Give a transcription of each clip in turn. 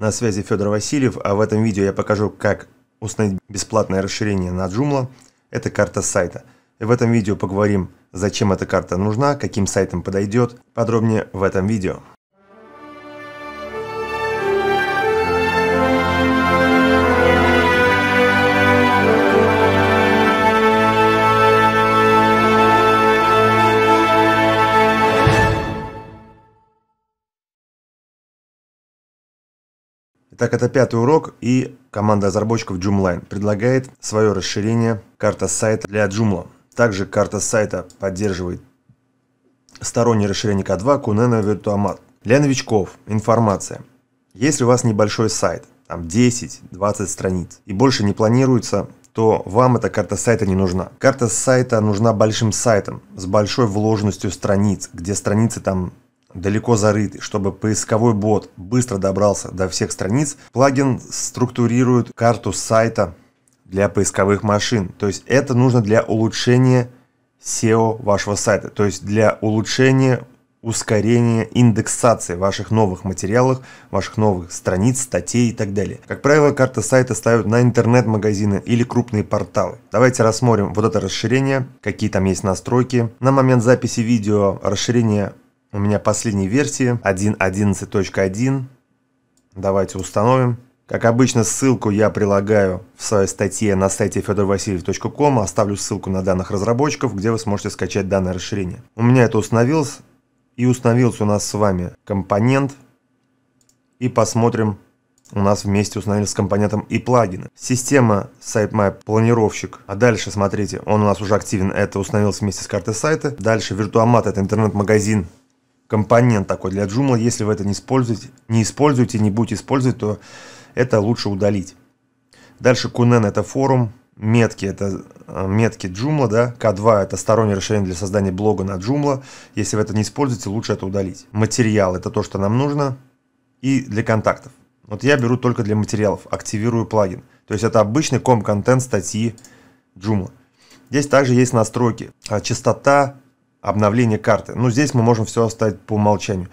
На связи Федор Васильев, а в этом видео я покажу, как установить бесплатное расширение на Joomla. Это карта сайта. И в этом видео поговорим, зачем эта карта нужна, каким сайтам подойдет. Подробнее в этом видео. Так, это пятый урок, и команда разработчиков Joomla предлагает свое расширение карта сайта для Joomla. Также карта сайта поддерживает стороннее расширение К2 Kunena Virtuamat. Для новичков информация. Если у вас небольшой сайт, там 10-20 страниц, и больше не планируется, то вам эта карта сайта не нужна. Карта сайта нужна большим сайтам, с большой вложенностью страниц, где страницы там далеко зарыты. Чтобы поисковой бот быстро добрался до всех страниц, плагин структурирует карту сайта для поисковых машин. То есть это нужно для улучшения SEO вашего сайта, то есть для улучшения ускорение индексации ваших новых материалов, ваших новых страниц, статей и так далее. Как правило, карта сайта ставят на интернет-магазины или крупные порталы. Давайте рассмотрим вот это расширение, какие там есть настройки. На момент записи видео расширение у меня последней версии 1.11.1. Давайте установим. Как обычно, ссылку я прилагаю в своей статье на сайте fedorvasiliev.com. Оставлю ссылку на данных разработчиков, где вы сможете скачать данное расширение. У меня это установилось. И установился у нас с вами компонент. И посмотрим, у нас вместе установились с компонентом и плагины. Система SiteMap планировщик. А дальше, смотрите, он у нас уже активен. Это установился вместе с картой сайта. Дальше Virtuamat это интернет-магазин компонент такой для Joomla. Если вы это не используете, не используете, не будете использовать, то это лучше удалить. Дальше Кунен это форум, метки это э, метки Joomla, да, К2 это стороннее решение для создания блога на Joomla. Если вы это не используете, лучше это удалить. Материал это то, что нам нужно. И для контактов. Вот я беру только для материалов, активирую плагин. То есть это обычный ком-контент статьи Joomla. Здесь также есть настройки. А, частота обновление карты. Ну, здесь мы можем все оставить по умолчанию.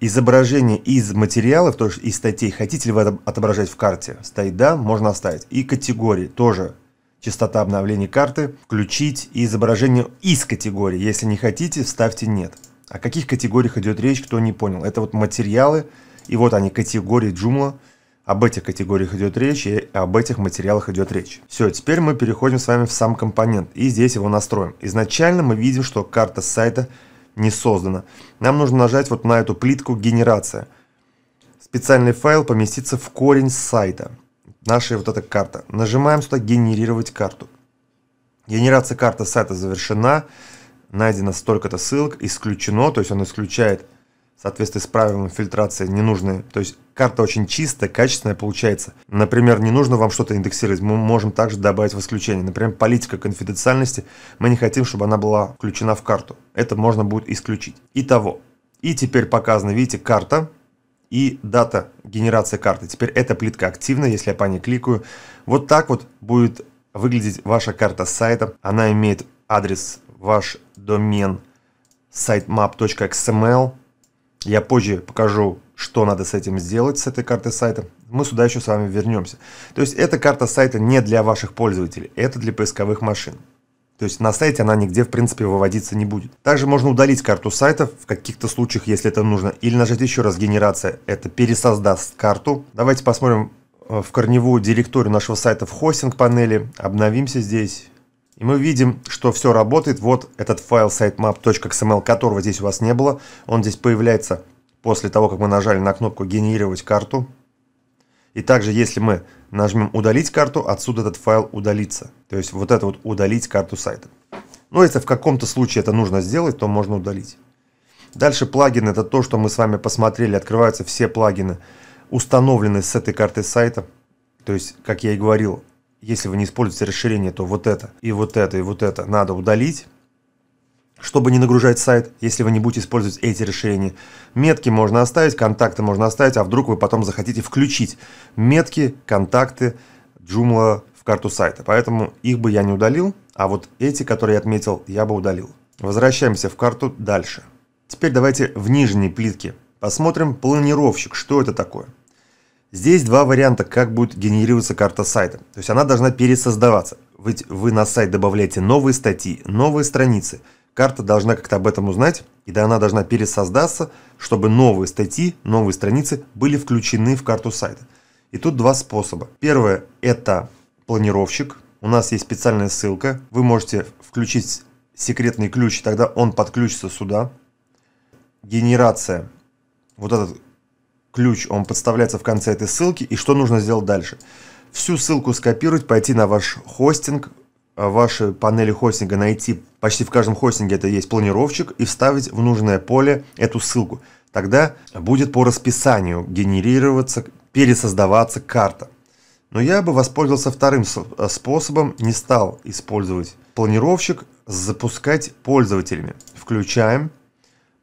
Изображение из материалов, то есть из статей, хотите ли вы отображать в карте? Стоит «Да», можно оставить. И категории тоже. Частота обновления карты. Включить и изображение из категории. Если не хотите, ставьте «Нет». О каких категориях идет речь, кто не понял. Это вот материалы, и вот они, категории Joomla – об этих категориях идет речь и об этих материалах идет речь. Все, теперь мы переходим с вами в сам компонент и здесь его настроим. Изначально мы видим, что карта сайта не создана. Нам нужно нажать вот на эту плитку «Генерация». Специальный файл поместится в корень сайта. Наша вот эта карта. Нажимаем сюда «Генерировать карту». Генерация карты сайта завершена. Найдено столько-то ссылок. Исключено, то есть он исключает в соответствии с правилами фильтрации ненужные. То есть карта очень чистая, качественная получается. Например, не нужно вам что-то индексировать, мы можем также добавить в исключение. Например, политика конфиденциальности, мы не хотим, чтобы она была включена в карту. Это можно будет исключить. Итого. И теперь показана, видите, карта и дата генерации карты. Теперь эта плитка активна, если я по ней кликаю. Вот так вот будет выглядеть ваша карта сайта. Она имеет адрес ваш домен sitemap.xml, я позже покажу, что надо с этим сделать, с этой картой сайта. Мы сюда еще с вами вернемся. То есть эта карта сайта не для ваших пользователей, это для поисковых машин. То есть на сайте она нигде, в принципе, выводиться не будет. Также можно удалить карту сайтов в каких-то случаях, если это нужно, или нажать еще раз «Генерация». Это пересоздаст карту. Давайте посмотрим э, в корневую директорию нашего сайта в хостинг панели. Обновимся здесь. И мы видим, что все работает. Вот этот файл sitemap.xml, которого здесь у вас не было. Он здесь появляется после того, как мы нажали на кнопку «Генерировать карту». И также, если мы нажмем «Удалить карту», отсюда этот файл удалится. То есть вот это вот «Удалить карту сайта». Но ну, если в каком-то случае это нужно сделать, то можно удалить. Дальше плагины – это то, что мы с вами посмотрели. Открываются все плагины, установленные с этой карты сайта. То есть, как я и говорил, если вы не используете расширение, то вот это, и вот это, и вот это надо удалить, чтобы не нагружать сайт, если вы не будете использовать эти расширения. Метки можно оставить, контакты можно оставить, а вдруг вы потом захотите включить метки, контакты Joomla в карту сайта. Поэтому их бы я не удалил, а вот эти, которые я отметил, я бы удалил. Возвращаемся в карту дальше. Теперь давайте в нижней плитке посмотрим планировщик, что это такое. Здесь два варианта, как будет генерироваться карта сайта. То есть она должна пересоздаваться. Ведь вы на сайт добавляете новые статьи, новые страницы. Карта должна как-то об этом узнать, и да, она должна пересоздаться, чтобы новые статьи, новые страницы были включены в карту сайта. И тут два способа. Первое – это планировщик. У нас есть специальная ссылка. Вы можете включить секретный ключ, тогда он подключится сюда. Генерация. Вот этот ключ, он подставляется в конце этой ссылки, и что нужно сделать дальше? Всю ссылку скопировать, пойти на ваш хостинг, э, ваши панели хостинга найти, почти в каждом хостинге это есть планировщик, и вставить в нужное поле эту ссылку. Тогда будет по расписанию генерироваться, пересоздаваться карта. Но я бы воспользовался вторым э, способом, не стал использовать планировщик, запускать пользователями. Включаем,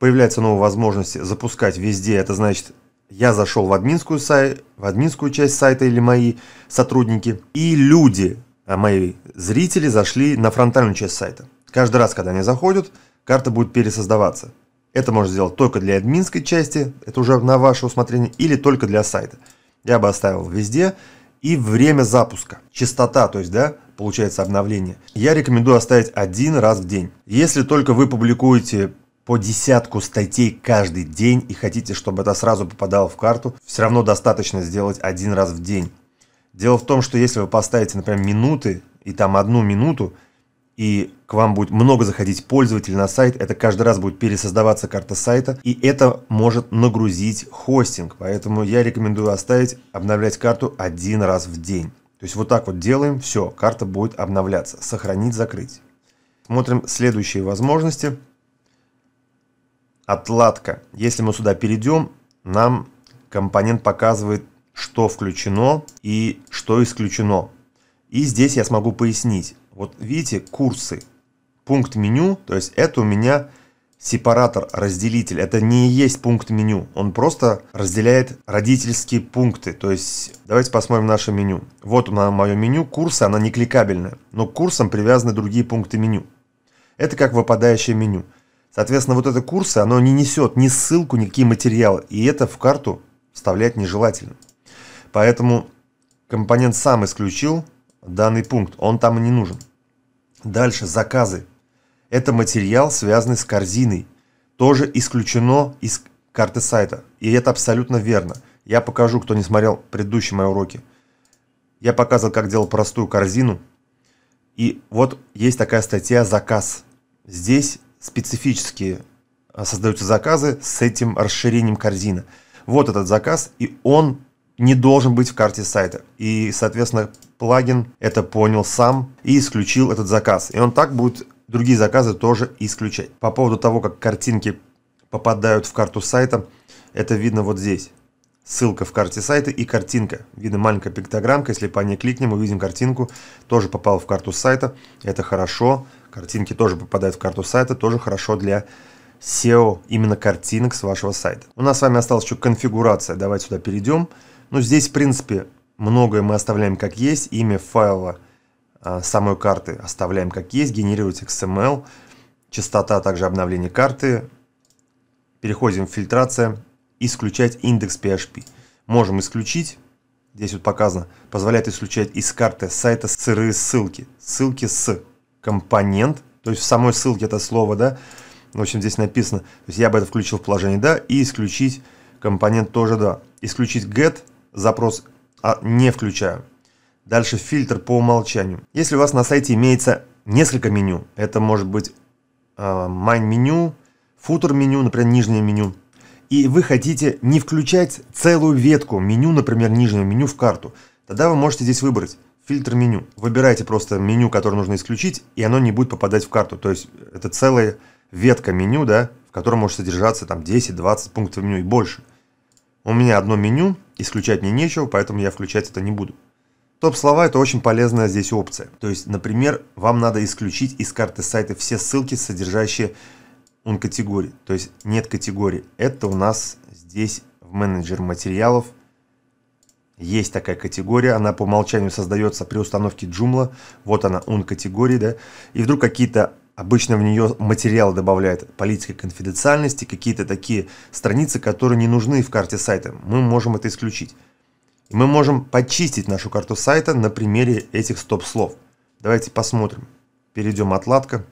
появляются новые возможности запускать везде, это значит я зашел в админскую, сай... в админскую часть сайта или мои сотрудники, и люди, э, мои зрители, зашли на фронтальную часть сайта. Каждый раз, когда они заходят, карта будет пересоздаваться. Это можно сделать только для админской части, это уже на ваше усмотрение, или только для сайта. Я бы оставил везде. И время запуска. Частота, то есть, да, получается обновление. Я рекомендую оставить один раз в день. Если только вы публикуете по десятку статей каждый день и хотите, чтобы это сразу попадало в карту, все равно достаточно сделать один раз в день. Дело в том, что если вы поставите, например, минуты и там одну минуту, и к вам будет много заходить пользователей на сайт, это каждый раз будет пересоздаваться карта сайта, и это может нагрузить хостинг. Поэтому я рекомендую оставить, обновлять карту один раз в день. То есть вот так вот делаем, все, карта будет обновляться. Сохранить, закрыть. Смотрим следующие возможности отладка. Если мы сюда перейдем, нам компонент показывает, что включено и что исключено. И здесь я смогу пояснить. Вот видите, курсы, пункт меню, то есть это у меня сепаратор, разделитель. Это не есть пункт меню, он просто разделяет родительские пункты. То есть давайте посмотрим наше меню. Вот у меня мое меню, курсы, она не кликабельная, но к курсам привязаны другие пункты меню. Это как выпадающее меню. Соответственно, вот это курсы, оно не несет ни ссылку, ни какие материалы, и это в карту вставлять нежелательно. Поэтому компонент сам исключил данный пункт, он там и не нужен. Дальше, заказы. Это материал, связанный с корзиной. Тоже исключено из карты сайта. И это абсолютно верно. Я покажу, кто не смотрел предыдущие мои уроки. Я показывал, как делал простую корзину. И вот есть такая статья «Заказ». Здесь специфически а, создаются заказы с этим расширением корзины. Вот этот заказ, и он не должен быть в карте сайта. И, соответственно, плагин это понял сам и исключил этот заказ. И он так будет другие заказы тоже исключать. По поводу того, как картинки попадают в карту сайта, это видно вот здесь. Ссылка в карте сайта и картинка. Видно маленькая пиктограммка, если по ней кликнем, увидим картинку. Тоже попал в карту сайта, это хорошо. Картинки тоже попадают в карту сайта, тоже хорошо для SEO, именно картинок с вашего сайта. У нас с вами осталась еще конфигурация, давайте сюда перейдем. Ну, здесь, в принципе, многое мы оставляем как есть, имя файла а, самой карты оставляем как есть, генерировать XML, частота а также обновления карты, переходим в фильтрация, исключать индекс PHP. Можем исключить, здесь вот показано, позволяет исключать из карты сайта сырые ссылки. Ссылки с компонент, то есть в самой ссылке это слово, да, в общем, здесь написано, то есть я бы это включил в положение «да» и исключить компонент тоже «да». Исключить get, запрос а, не включаю. Дальше фильтр по умолчанию. Если у вас на сайте имеется несколько меню, это может быть э, а, main меню, footer меню, например, нижнее меню, и вы хотите не включать целую ветку меню, например, нижнего меню в карту, тогда вы можете здесь выбрать фильтр меню. Выбирайте просто меню, которое нужно исключить, и оно не будет попадать в карту. То есть это целая ветка меню, да, в котором может содержаться там 10-20 пунктов меню и больше. У меня одно меню, исключать мне нечего, поэтому я включать это не буду. Топ-слова – это очень полезная здесь опция. То есть, например, вам надо исключить из карты сайта все ссылки, содержащие он категории, то есть нет категории. Это у нас здесь в менеджер материалов есть такая категория, она по умолчанию создается при установке Joomla. Вот она, он категории, да. И вдруг какие-то обычно в нее материалы добавляют политика конфиденциальности, какие-то такие страницы, которые не нужны в карте сайта. Мы можем это исключить. И мы можем почистить нашу карту сайта на примере этих стоп-слов. Давайте посмотрим. Перейдем отладка.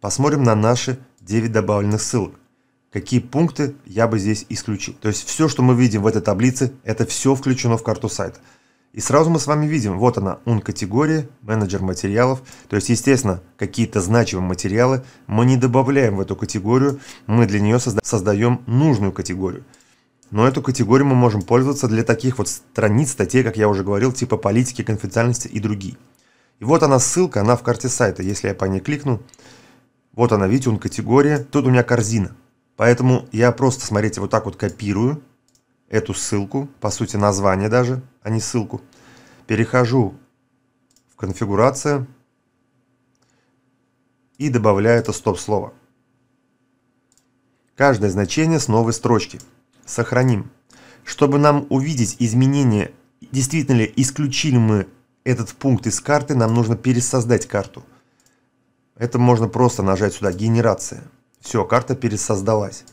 Посмотрим на наши 9 добавленных ссылок. Какие пункты я бы здесь исключил. То есть все, что мы видим в этой таблице, это все включено в карту сайта. И сразу мы с вами видим, вот она, он-категория, менеджер материалов. То есть, естественно, какие-то значимые материалы мы не добавляем в эту категорию, мы для нее созда создаем нужную категорию. Но эту категорию мы можем пользоваться для таких вот страниц, статей, как я уже говорил, типа политики, конфиденциальности и другие. И вот она ссылка, она в карте сайта. Если я по ней кликну, вот она, видите, он категория. Тут у меня корзина. Поэтому я просто, смотрите, вот так вот копирую эту ссылку, по сути название даже, а не ссылку. Перехожу в конфигурация и добавляю это стоп-слово. Каждое значение с новой строчки. Сохраним. Чтобы нам увидеть изменения, действительно ли исключили мы этот пункт из карты, нам нужно пересоздать карту – это можно просто нажать сюда «Генерация». Все, карта пересоздалась.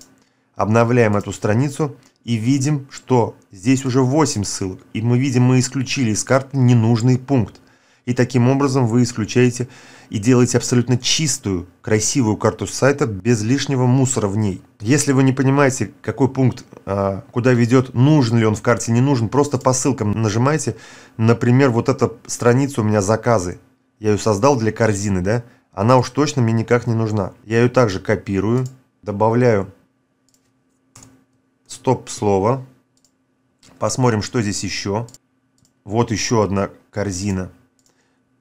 Обновляем эту страницу и видим, что здесь уже 8 ссылок. И мы видим, мы исключили из карты ненужный пункт. И таким образом вы исключаете и делаете абсолютно чистую, красивую карту сайта без лишнего мусора в ней. Если вы не понимаете, какой пункт а, куда ведет, нужен ли он в карте, не нужен, просто по ссылкам нажимайте. Например, вот эта страница у меня заказы. Я ее создал для корзины, да? Она уж точно мне никак не нужна. Я ее также копирую, добавляю стоп-слово. Посмотрим, что здесь еще. Вот еще одна корзина.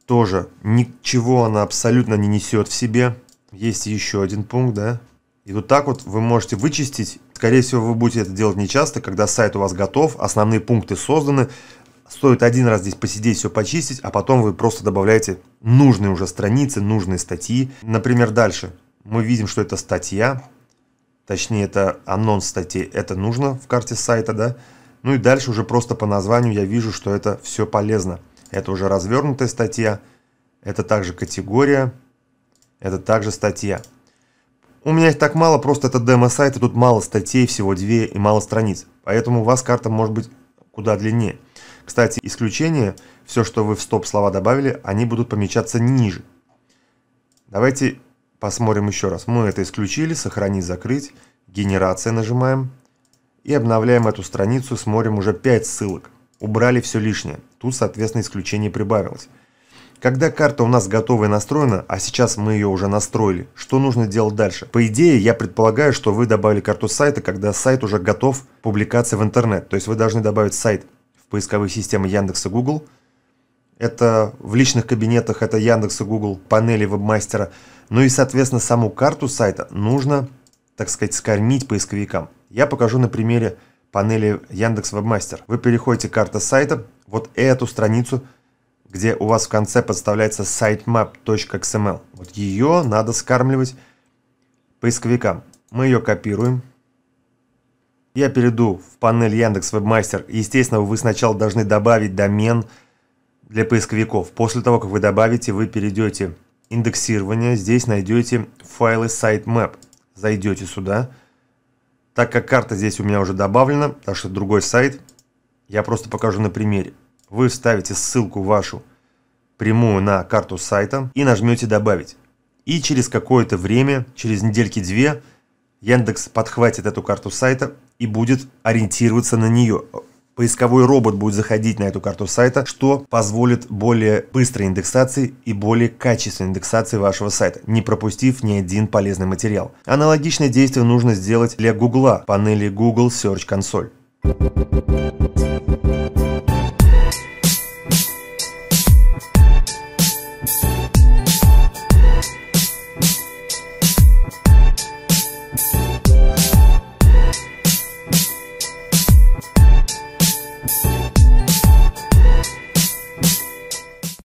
Тоже ничего она абсолютно не несет в себе. Есть еще один пункт, да? И вот так вот вы можете вычистить. Скорее всего, вы будете это делать не часто, когда сайт у вас готов, основные пункты созданы, стоит один раз здесь посидеть, все почистить, а потом вы просто добавляете нужные уже страницы, нужные статьи. Например, дальше мы видим, что это статья, точнее это анонс статьи, это нужно в карте сайта, да. Ну и дальше уже просто по названию я вижу, что это все полезно. Это уже развернутая статья, это также категория, это также статья. У меня их так мало, просто это демо-сайт, и тут мало статей, всего две и мало страниц. Поэтому у вас карта может быть куда длиннее. Кстати, исключения, все, что вы в стоп слова добавили, они будут помечаться ниже. Давайте посмотрим еще раз. Мы это исключили, сохранить, закрыть, генерация нажимаем. И обновляем эту страницу, смотрим уже 5 ссылок. Убрали все лишнее. Тут, соответственно, исключение прибавилось. Когда карта у нас готова и настроена, а сейчас мы ее уже настроили, что нужно делать дальше? По идее, я предполагаю, что вы добавили карту сайта, когда сайт уже готов к публикации в интернет. То есть вы должны добавить сайт в поисковые системы Яндекса Google. Это в личных кабинетах, это Яндекса Google, панели вебмастера. Ну и, соответственно, саму карту сайта нужно, так сказать, скормить поисковикам. Я покажу на примере панели Яндекс Вебмастер. Вы переходите карта сайта, вот эту страницу, где у вас в конце подставляется sitemap.xml. Вот ее надо скармливать поисковикам. Мы ее копируем, я перейду в панель Яндекс Вебмастер. Естественно, вы сначала должны добавить домен для поисковиков. После того, как вы добавите, вы перейдете индексирование. Здесь найдете файлы sitemap. Зайдете сюда. Так как карта здесь у меня уже добавлена, так что другой сайт, я просто покажу на примере. Вы вставите ссылку вашу прямую на карту сайта и нажмете «Добавить». И через какое-то время, через недельки-две, Яндекс подхватит эту карту сайта и будет ориентироваться на нее. Поисковой робот будет заходить на эту карту сайта, что позволит более быстрой индексации и более качественной индексации вашего сайта, не пропустив ни один полезный материал. Аналогичное действие нужно сделать для Гугла, панели Google Search Console.